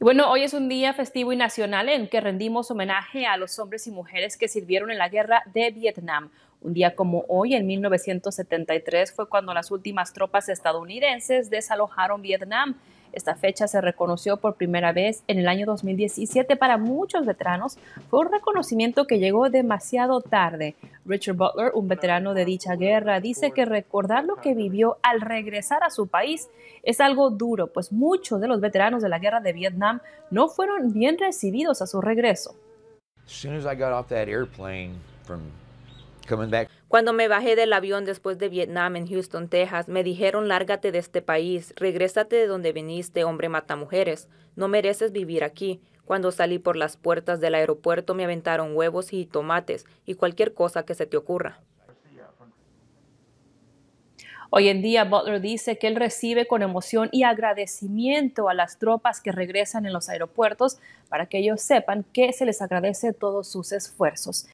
bueno, hoy es un día festivo y nacional en que rendimos homenaje a los hombres y mujeres que sirvieron en la guerra de Vietnam. Un día como hoy, en 1973, fue cuando las últimas tropas estadounidenses desalojaron Vietnam. Esta fecha se reconoció por primera vez en el año 2017 para muchos veteranos. Fue un reconocimiento que llegó demasiado tarde. Richard Butler, un veterano de dicha guerra, dice que recordar lo que vivió al regresar a su país es algo duro, pues muchos de los veteranos de la guerra de Vietnam no fueron bien recibidos a su regreso. Cuando me bajé del avión después de Vietnam en Houston, Texas, me dijeron lárgate de este país, regrésate de donde viniste, hombre mata mujeres, no mereces vivir aquí. Cuando salí por las puertas del aeropuerto me aventaron huevos y tomates y cualquier cosa que se te ocurra. Hoy en día, Butler dice que él recibe con emoción y agradecimiento a las tropas que regresan en los aeropuertos para que ellos sepan que se les agradece todos sus esfuerzos.